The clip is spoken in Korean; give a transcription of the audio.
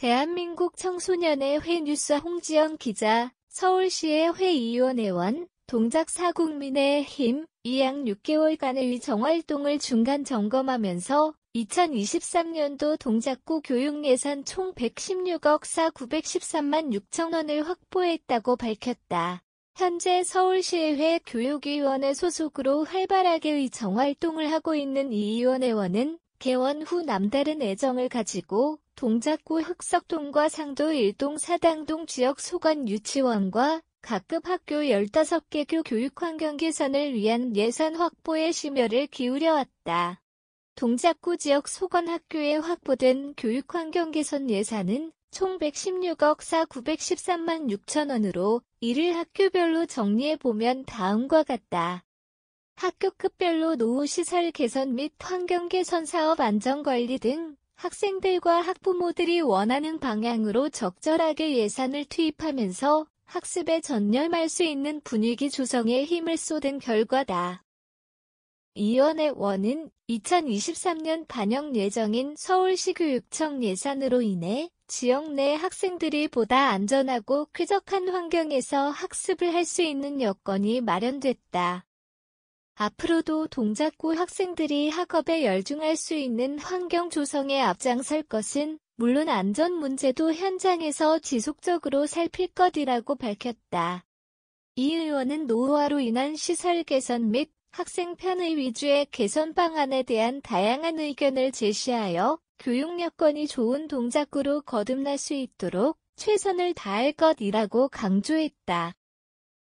대한민국 청소년의 회 뉴스 홍지영 기자, 서울시의 회의원회원, 동작사국민의힘, 2양 6개월간의 정활동을 중간 점검하면서 2023년도 동작구 교육예산 총 116억 4 913만 6천원을 확보했다고 밝혔다. 현재 서울시의회 교육위원회 소속으로 활발하게 의정활동을 하고 있는 이의원회원은 개원 후 남다른 애정을 가지고 동작구 흑석동과 상도 일동 사당동 지역 소관 유치원과 각급 학교 15개 교 교육환경 개선을 위한 예산 확보에 심혈을 기울여왔다. 동작구 지역 소관 학교에 확보된 교육환경 개선 예산은 총 116억 4 913만 6천원으로 이를 학교별로 정리해보면 다음과 같다. 학교급별로 노후시설 개선 및 환경개선 사업 안전관리 등 학생들과 학부모들이 원하는 방향으로 적절하게 예산을 투입하면서 학습에 전념할 수 있는 분위기 조성에 힘을 쏟은 결과다. 이원의 원은 2023년 반영 예정인 서울시 교육청 예산으로 인해 지역 내 학생들이 보다 안전하고 쾌적한 환경에서 학습을 할 수 있는 여건이 마련됐다. 앞으로도 동작구 학생들이 학업에 열중할 수 있는 환경 조성에 앞장설 것은 물론 안전 문제도 현장에서 지속적으로 살필 것이라고 밝혔다. 이 의원은 노후화로 인한 시설 개선 및 학생 편의 위주의 개선 방안에 대한 다양한 의견을 제시하여 교육 여건이 좋은 동작구로 거듭날 수 있도록 최선을 다할 것이라고 강조했다.